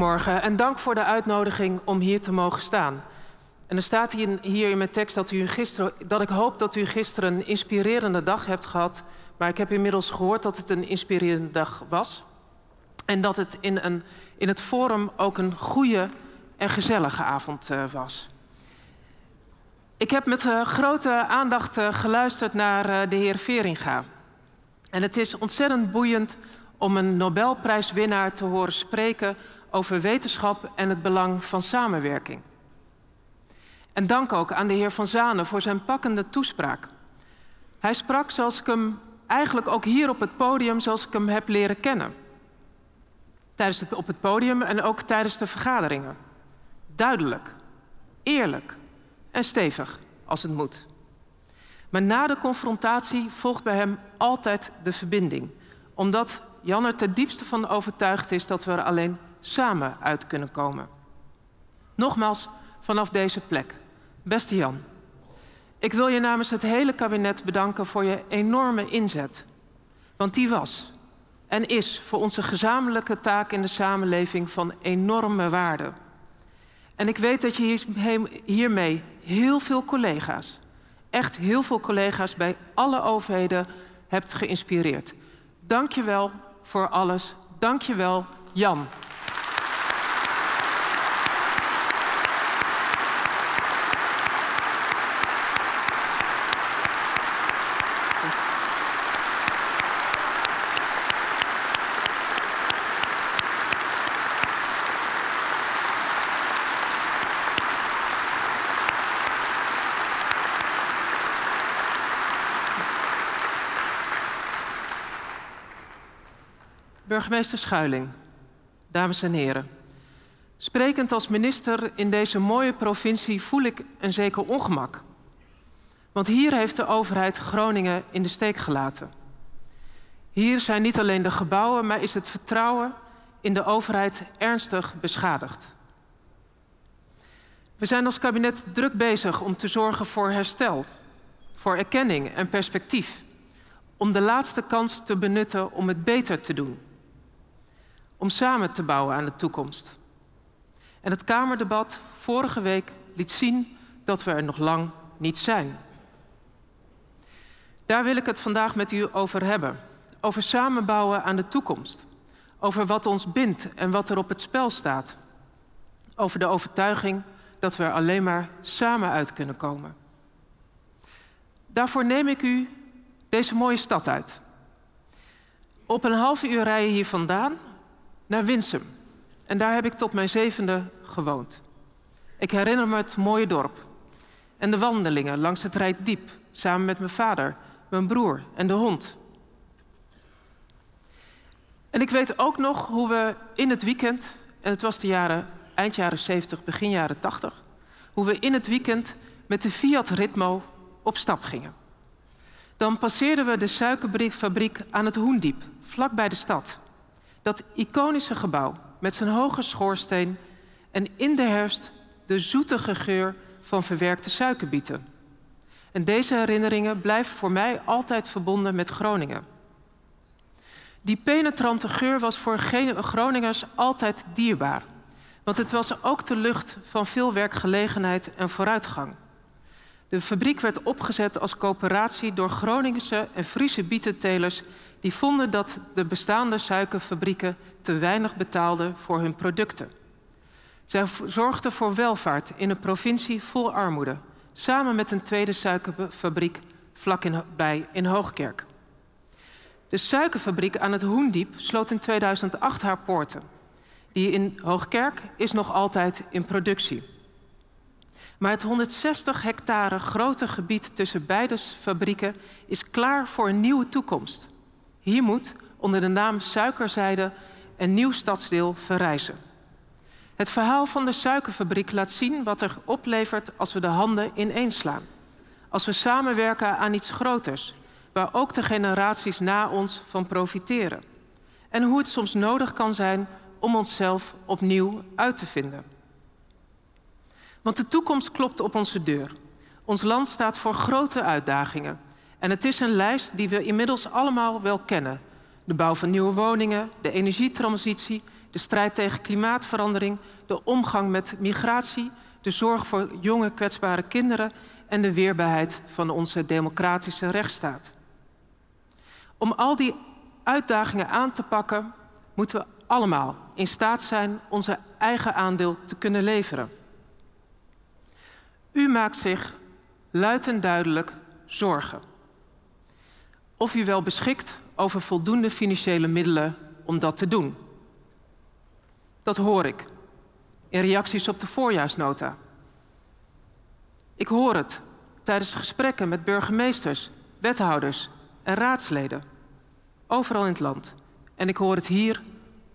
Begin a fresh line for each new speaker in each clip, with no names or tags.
Goedemorgen en dank voor de uitnodiging om hier te mogen staan. En er staat hier in mijn tekst dat, u gisteren, dat ik hoop dat u gisteren een inspirerende dag hebt gehad. Maar ik heb inmiddels gehoord dat het een inspirerende dag was. En dat het in, een, in het forum ook een goede en gezellige avond eh, was. Ik heb met eh, grote aandacht eh, geluisterd naar de heer Veringa. En het is ontzettend boeiend om een Nobelprijswinnaar te horen spreken over wetenschap en het belang van samenwerking. En dank ook aan de heer Van Zanen voor zijn pakkende toespraak. Hij sprak zoals ik hem eigenlijk ook hier op het podium, zoals ik hem heb leren kennen. Tijdens het, op het podium en ook tijdens de vergaderingen. Duidelijk, eerlijk en stevig als het moet. Maar na de confrontatie volgt bij hem altijd de verbinding, omdat Jan er ten diepste van overtuigd is dat we er alleen samen uit kunnen komen. Nogmaals, vanaf deze plek. Beste Jan, ik wil je namens het hele kabinet bedanken voor je enorme inzet. Want die was en is voor onze gezamenlijke taak in de samenleving van enorme waarde. En ik weet dat je hiermee heel veel collega's, echt heel veel collega's bij alle overheden hebt geïnspireerd. Dank je wel voor alles. Dank je wel, Jan. Burgemeester Schuiling, dames en heren. Sprekend als minister in deze mooie provincie voel ik een zeker ongemak. Want hier heeft de overheid Groningen in de steek gelaten. Hier zijn niet alleen de gebouwen, maar is het vertrouwen in de overheid ernstig beschadigd. We zijn als kabinet druk bezig om te zorgen voor herstel, voor erkenning en perspectief. Om de laatste kans te benutten om het beter te doen om samen te bouwen aan de toekomst. En het Kamerdebat vorige week liet zien dat we er nog lang niet zijn. Daar wil ik het vandaag met u over hebben. Over samenbouwen aan de toekomst. Over wat ons bindt en wat er op het spel staat. Over de overtuiging dat we er alleen maar samen uit kunnen komen. Daarvoor neem ik u deze mooie stad uit. Op een half uur rijden hier vandaan naar Winsum. En daar heb ik tot mijn zevende gewoond. Ik herinner me het mooie dorp en de wandelingen langs het Rijtdiep samen met mijn vader, mijn broer en de hond. En ik weet ook nog hoe we in het weekend, en het was de jaren, eind jaren 70, begin jaren 80, hoe we in het weekend met de Fiat Ritmo op stap gingen. Dan passeerden we de suikerfabriek aan het Hoendiep, vlak bij de stad. Dat iconische gebouw met zijn hoge schoorsteen en in de herfst de zoetige geur van verwerkte suikerbieten. En deze herinneringen blijven voor mij altijd verbonden met Groningen. Die penetrante geur was voor Groningers altijd dierbaar, want het was ook de lucht van veel werkgelegenheid en vooruitgang. De fabriek werd opgezet als coöperatie door Groningse en Friese bietentelers die vonden dat de bestaande suikerfabrieken te weinig betaalden voor hun producten. Zij zorgden voor welvaart in een provincie vol armoede, samen met een tweede suikerfabriek vlakbij in Hoogkerk. De suikerfabriek aan het Hoendiep sloot in 2008 haar poorten. Die in Hoogkerk is nog altijd in productie. Maar het 160 hectare grote gebied tussen beide fabrieken is klaar voor een nieuwe toekomst. Hier moet onder de naam Suikerzijde een nieuw stadsdeel verrijzen. Het verhaal van de suikerfabriek laat zien wat er oplevert als we de handen slaan, Als we samenwerken aan iets groters, waar ook de generaties na ons van profiteren. En hoe het soms nodig kan zijn om onszelf opnieuw uit te vinden. Want de toekomst klopt op onze deur. Ons land staat voor grote uitdagingen. En het is een lijst die we inmiddels allemaal wel kennen. De bouw van nieuwe woningen, de energietransitie, de strijd tegen klimaatverandering, de omgang met migratie, de zorg voor jonge kwetsbare kinderen en de weerbaarheid van onze democratische rechtsstaat. Om al die uitdagingen aan te pakken, moeten we allemaal in staat zijn onze eigen aandeel te kunnen leveren. U maakt zich luid en duidelijk zorgen. Of u wel beschikt over voldoende financiële middelen om dat te doen. Dat hoor ik in reacties op de voorjaarsnota. Ik hoor het tijdens gesprekken met burgemeesters, wethouders en raadsleden. Overal in het land. En ik hoor het hier,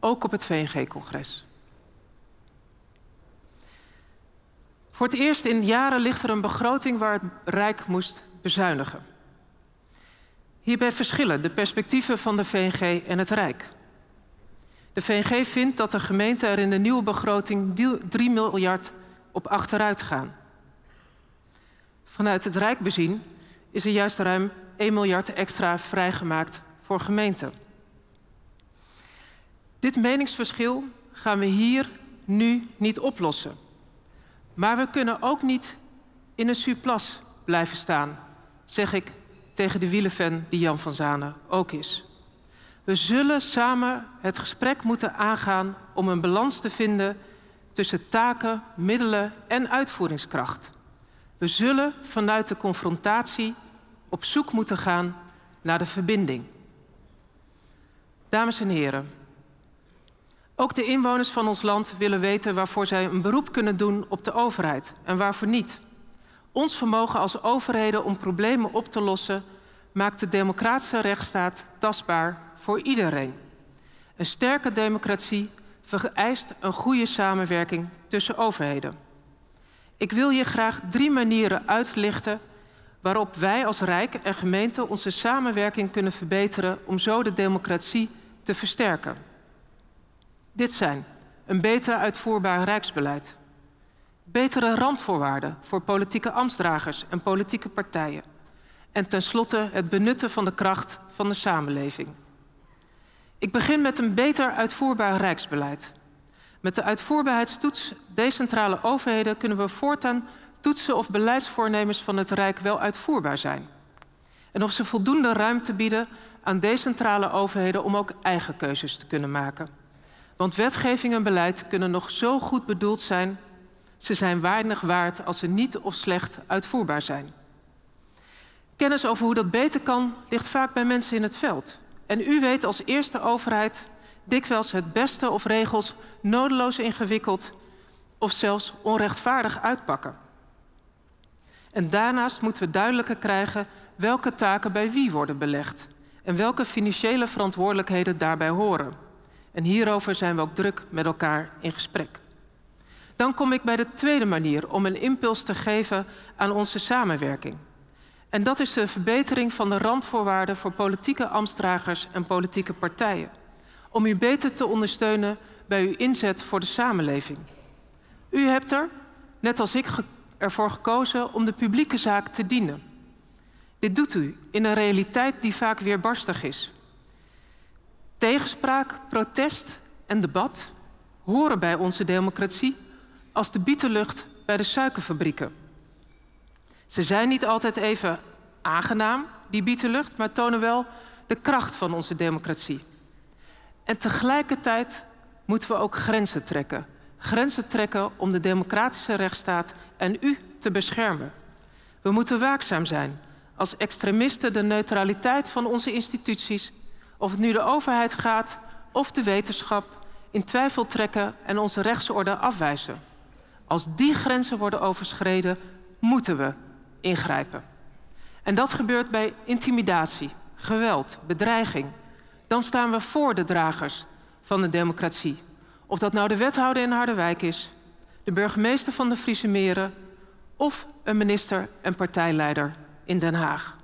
ook op het VNG-congres. Voor het eerst in jaren ligt er een begroting waar het Rijk moest bezuinigen. Hierbij verschillen de perspectieven van de VNG en het Rijk. De VNG vindt dat de gemeenten er in de nieuwe begroting 3 miljard op achteruit gaan. Vanuit het Rijk bezien is er juist ruim 1 miljard extra vrijgemaakt voor gemeenten. Dit meningsverschil gaan we hier nu niet oplossen. Maar we kunnen ook niet in een surplus blijven staan, zeg ik tegen de wielenfan die Jan van Zanen ook is. We zullen samen het gesprek moeten aangaan om een balans te vinden tussen taken, middelen en uitvoeringskracht. We zullen vanuit de confrontatie op zoek moeten gaan naar de verbinding. Dames en heren, ook de inwoners van ons land willen weten waarvoor zij een beroep kunnen doen op de overheid en waarvoor niet. Ons vermogen als overheden om problemen op te lossen maakt de democratische rechtsstaat tastbaar voor iedereen. Een sterke democratie vereist een goede samenwerking tussen overheden. Ik wil je graag drie manieren uitlichten waarop wij als Rijk en gemeente onze samenwerking kunnen verbeteren om zo de democratie te versterken. Dit zijn een beter uitvoerbaar rijksbeleid, betere randvoorwaarden voor politieke ambtsdragers en politieke partijen en tenslotte het benutten van de kracht van de samenleving. Ik begin met een beter uitvoerbaar rijksbeleid. Met de uitvoerbaarheidstoets decentrale overheden kunnen we voortaan toetsen of beleidsvoornemens van het Rijk wel uitvoerbaar zijn. En of ze voldoende ruimte bieden aan decentrale overheden om ook eigen keuzes te kunnen maken. Want wetgeving en beleid kunnen nog zo goed bedoeld zijn, ze zijn weinig waard als ze niet of slecht uitvoerbaar zijn. Kennis over hoe dat beter kan ligt vaak bij mensen in het veld. En u weet als eerste overheid dikwijls het beste of regels nodeloos ingewikkeld of zelfs onrechtvaardig uitpakken. En daarnaast moeten we duidelijker krijgen welke taken bij wie worden belegd en welke financiële verantwoordelijkheden daarbij horen. En hierover zijn we ook druk met elkaar in gesprek. Dan kom ik bij de tweede manier om een impuls te geven aan onze samenwerking. En dat is de verbetering van de randvoorwaarden voor politieke ambtsdragers en politieke partijen. Om u beter te ondersteunen bij uw inzet voor de samenleving. U hebt er, net als ik, ervoor gekozen om de publieke zaak te dienen. Dit doet u in een realiteit die vaak weerbarstig is. Tegenspraak, protest en debat horen bij onze democratie als de bietenlucht bij de suikerfabrieken. Ze zijn niet altijd even aangenaam, die bietenlucht, maar tonen wel de kracht van onze democratie. En tegelijkertijd moeten we ook grenzen trekken. Grenzen trekken om de democratische rechtsstaat en u te beschermen. We moeten waakzaam zijn als extremisten de neutraliteit van onze instituties of het nu de overheid gaat of de wetenschap, in twijfel trekken en onze rechtsorde afwijzen. Als die grenzen worden overschreden, moeten we ingrijpen. En dat gebeurt bij intimidatie, geweld, bedreiging. Dan staan we voor de dragers van de democratie. Of dat nou de wethouder in Harderwijk is, de burgemeester van de Friese Meren of een minister en partijleider in Den Haag.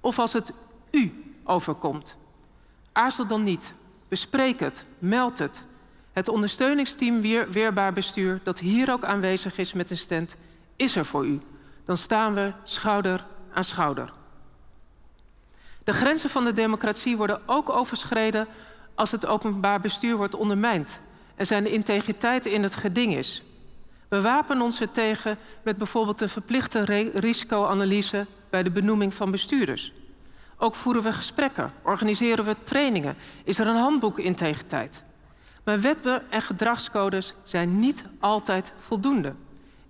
Of als het u overkomt. Aarzel dan niet. Bespreek het, meld het. Het ondersteuningsteam weer, Weerbaar Bestuur, dat hier ook aanwezig is met een stand, is er voor u. Dan staan we schouder aan schouder. De grenzen van de democratie worden ook overschreden als het openbaar bestuur wordt ondermijnd en zijn integriteit in het geding is. We wapen ons er tegen met bijvoorbeeld een verplichte risicoanalyse bij de benoeming van bestuurders. Ook voeren we gesprekken, organiseren we trainingen, is er een handboek integriteit. Maar wetten en gedragscodes zijn niet altijd voldoende.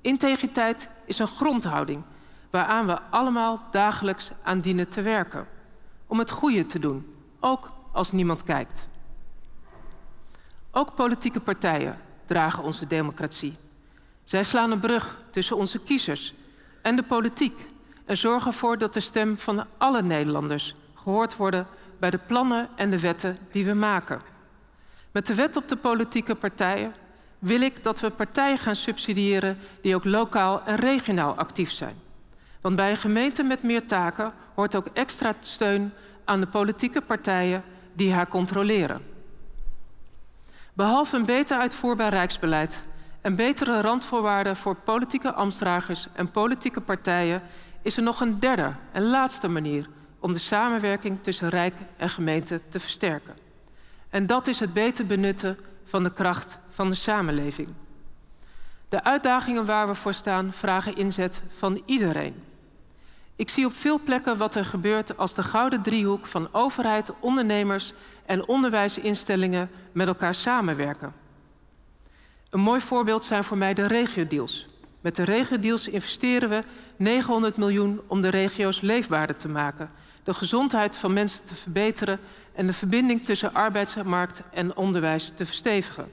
Integriteit is een grondhouding waaraan we allemaal dagelijks aan dienen te werken. Om het goede te doen, ook als niemand kijkt. Ook politieke partijen dragen onze democratie. Zij slaan een brug tussen onze kiezers en de politiek en zorg ervoor dat de stem van alle Nederlanders gehoord worden bij de plannen en de wetten die we maken. Met de wet op de politieke partijen wil ik dat we partijen gaan subsidiëren die ook lokaal en regionaal actief zijn. Want bij een gemeente met meer taken hoort ook extra steun aan de politieke partijen die haar controleren. Behalve een beter uitvoerbaar rijksbeleid een betere randvoorwaarden voor politieke ambtsdragers en politieke partijen is er nog een derde en laatste manier om de samenwerking tussen Rijk en gemeente te versterken. En dat is het beter benutten van de kracht van de samenleving. De uitdagingen waar we voor staan vragen inzet van iedereen. Ik zie op veel plekken wat er gebeurt als de gouden driehoek van overheid, ondernemers en onderwijsinstellingen met elkaar samenwerken. Een mooi voorbeeld zijn voor mij de regio-deals. Met de regio-deals investeren we 900 miljoen om de regio's leefbaarder te maken, de gezondheid van mensen te verbeteren en de verbinding tussen arbeidsmarkt en onderwijs te verstevigen.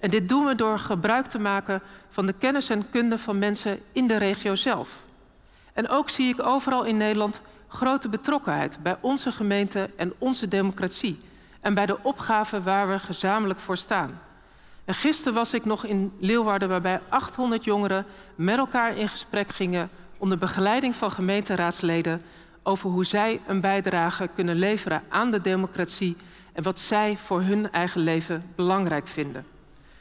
En dit doen we door gebruik te maken van de kennis en kunde van mensen in de regio zelf. En ook zie ik overal in Nederland grote betrokkenheid bij onze gemeente en onze democratie en bij de opgaven waar we gezamenlijk voor staan gisteren was ik nog in Leeuwarden, waarbij 800 jongeren met elkaar in gesprek gingen onder begeleiding van gemeenteraadsleden over hoe zij een bijdrage kunnen leveren aan de democratie en wat zij voor hun eigen leven belangrijk vinden.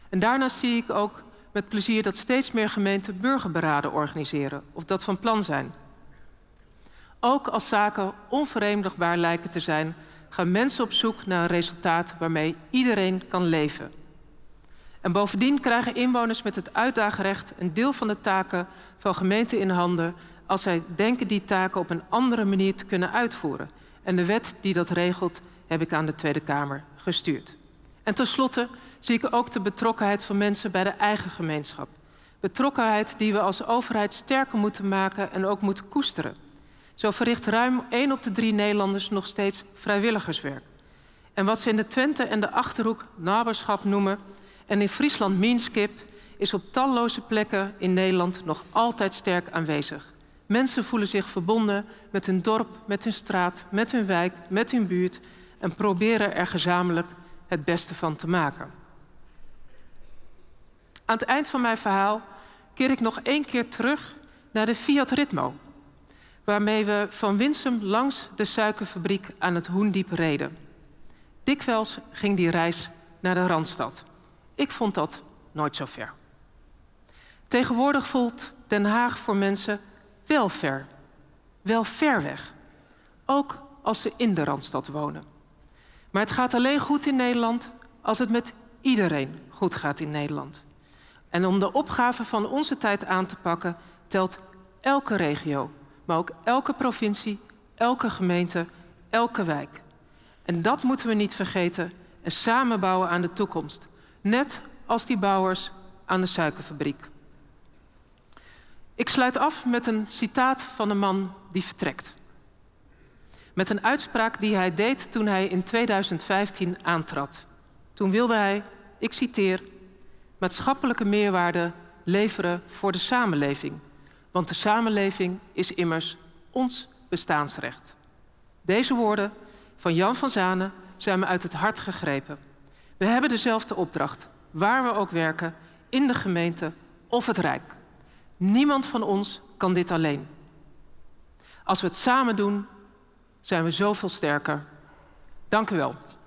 En daarna zie ik ook met plezier dat steeds meer gemeenten burgerberaden organiseren of dat van plan zijn. Ook als zaken onverenigbaar lijken te zijn, gaan mensen op zoek naar een resultaat waarmee iedereen kan leven. En bovendien krijgen inwoners met het uitdagerecht een deel van de taken van gemeenten in handen als zij denken die taken op een andere manier te kunnen uitvoeren. En de wet die dat regelt heb ik aan de Tweede Kamer gestuurd. En tenslotte zie ik ook de betrokkenheid van mensen bij de eigen gemeenschap. Betrokkenheid die we als overheid sterker moeten maken en ook moeten koesteren. Zo verricht ruim 1 op de 3 Nederlanders nog steeds vrijwilligerswerk. En wat ze in de Twente en de Achterhoek naberschap noemen, en in Friesland Meanskip is op talloze plekken in Nederland nog altijd sterk aanwezig. Mensen voelen zich verbonden met hun dorp, met hun straat, met hun wijk, met hun buurt en proberen er gezamenlijk het beste van te maken. Aan het eind van mijn verhaal keer ik nog één keer terug naar de Fiat Ritmo, waarmee we van Winsum langs de suikerfabriek aan het Hoendiep reden. Dikwijls ging die reis naar de Randstad. Ik vond dat nooit zo ver. Tegenwoordig voelt Den Haag voor mensen wel ver. Wel ver weg. Ook als ze in de Randstad wonen. Maar het gaat alleen goed in Nederland als het met iedereen goed gaat in Nederland. En om de opgave van onze tijd aan te pakken, telt elke regio, maar ook elke provincie, elke gemeente, elke wijk. En dat moeten we niet vergeten en samen bouwen aan de toekomst. Net als die bouwers aan de suikerfabriek. Ik sluit af met een citaat van een man die vertrekt. Met een uitspraak die hij deed toen hij in 2015 aantrad. Toen wilde hij, ik citeer, maatschappelijke meerwaarde leveren voor de samenleving. Want de samenleving is immers ons bestaansrecht. Deze woorden van Jan van Zanen zijn me uit het hart gegrepen. We hebben dezelfde opdracht, waar we ook werken, in de gemeente of het Rijk. Niemand van ons kan dit alleen. Als we het samen doen, zijn we zoveel sterker. Dank u wel.